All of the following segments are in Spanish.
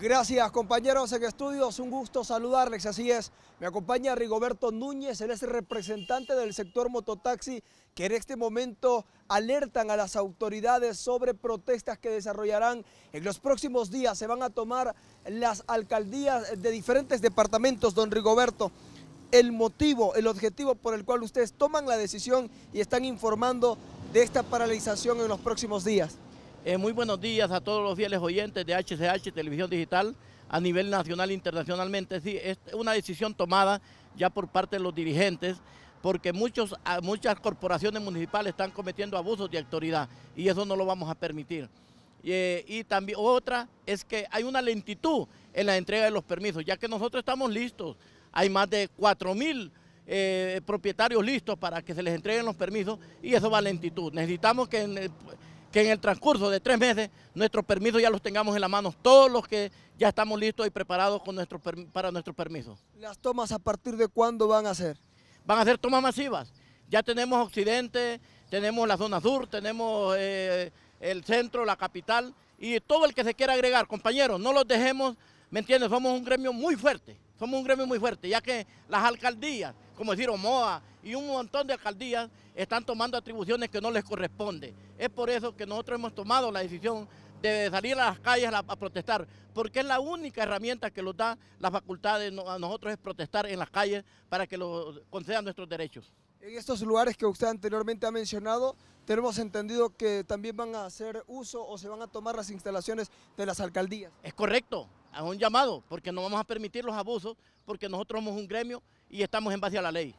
Gracias compañeros en estudios, un gusto saludarles, así es. Me acompaña Rigoberto Núñez, él es representante del sector mototaxi que en este momento alertan a las autoridades sobre protestas que desarrollarán en los próximos días. Se van a tomar las alcaldías de diferentes departamentos, don Rigoberto. El motivo, el objetivo por el cual ustedes toman la decisión y están informando de esta paralización en los próximos días. Eh, muy buenos días a todos los fieles oyentes de HCH Televisión Digital a nivel nacional e internacionalmente. Sí, es una decisión tomada ya por parte de los dirigentes porque muchos, muchas corporaciones municipales están cometiendo abusos de autoridad y eso no lo vamos a permitir. Eh, y también otra es que hay una lentitud en la entrega de los permisos, ya que nosotros estamos listos. Hay más de 4.000 mil eh, propietarios listos para que se les entreguen los permisos y eso va a lentitud. Necesitamos que que en el transcurso de tres meses nuestros permisos ya los tengamos en la mano, todos los que ya estamos listos y preparados con nuestro, para nuestros permisos. ¿Las tomas a partir de cuándo van a ser? Van a ser tomas masivas. Ya tenemos Occidente, tenemos la zona sur, tenemos eh, el centro, la capital y todo el que se quiera agregar. Compañeros, no los dejemos, ¿me entiendes? Somos un gremio muy fuerte. Somos un gremio muy fuerte, ya que las alcaldías, como decir Omoa y un montón de alcaldías, están tomando atribuciones que no les corresponden. Es por eso que nosotros hemos tomado la decisión de salir a las calles a, protestar, porque es la única herramienta que nos da la facultad a nosotros es protestar en las calles para que lo, concedan nuestros derechos. En estos lugares que usted anteriormente ha mencionado, tenemos entendido que también van a hacer uso o se van a tomar las instalaciones de las alcaldías. Es correcto, es un llamado, porque no vamos a permitir los abusos, porque nosotros somos un gremio y estamos en base a la ley.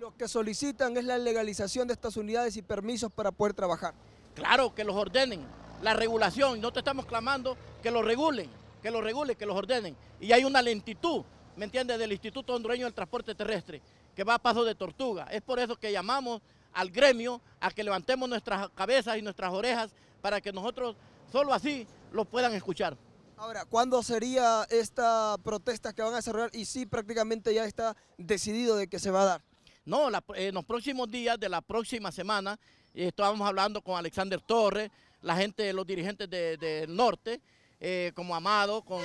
Lo que solicitan es la legalización de estas unidades y permisos para poder trabajar. Claro, que los ordenen, la regulación, no te estamos clamando que los regulen, que los regulen, que los ordenen. Y hay una lentitud, ¿me entiendes?, del Instituto Hondureño del Transporte Terrestre, que va a paso de tortuga. Es por eso que llamamos al gremio a que levantemos nuestras cabezas y nuestras orejas para que nosotros solo así los puedan escuchar. Ahora, ¿cuándo sería esta protesta que van a desarrollar? Y si prácticamente ya está decidido de que se va a dar. No, en los próximos días de la próxima semana, eh, estábamos hablando con Alexander Torres, la gente, los dirigentes del norte, eh, como Amado, con,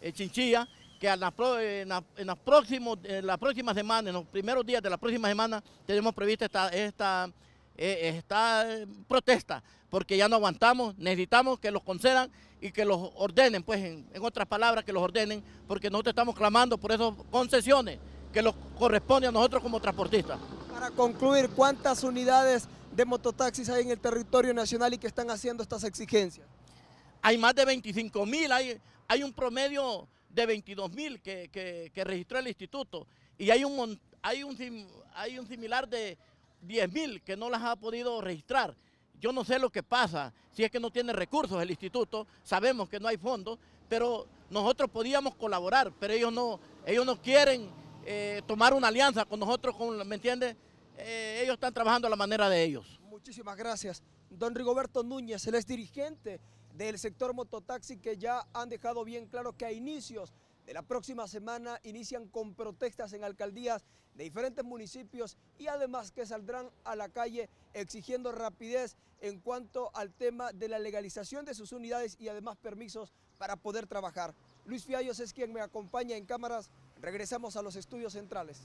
eh, Chinchilla, que en, la, las próximos, semanas, semana, en los primeros días de la próxima semana, tenemos prevista esta, esta esta eh, está protesta, porque ya no aguantamos, necesitamos que los concedan y que los ordenen, pues en, otras palabras, que los ordenen, porque nosotros estamos clamando por esas concesiones que nos corresponde a nosotros como transportistas. Para concluir, ¿cuántas unidades de mototaxis hay en el territorio nacional y que están haciendo estas exigencias? Hay más de 25 mil, hay, hay un promedio de 22 mil que, registró el instituto y hay un, hay un, hay un similar de 10.000 que no las ha podido registrar. Yo no sé lo que pasa, si es que no tiene recursos el instituto, sabemos que no hay fondos, pero nosotros podíamos colaborar, pero ellos no, ellos no quieren eh, tomar una alianza con nosotros, ¿me entiendes? Eh, ellos están trabajando a la manera de ellos. Muchísimas gracias. Don Rigoberto Núñez, él es dirigente del sector mototaxi que ya han dejado bien claro que a inicios de la próxima semana inician con protestas en alcaldías de diferentes municipios y además que saldrán a la calle exigiendo rapidez en cuanto al tema de la legalización de sus unidades y además permisos para poder trabajar. Luis Fiallos es quien me acompaña en cámaras. Regresamos a los estudios centrales.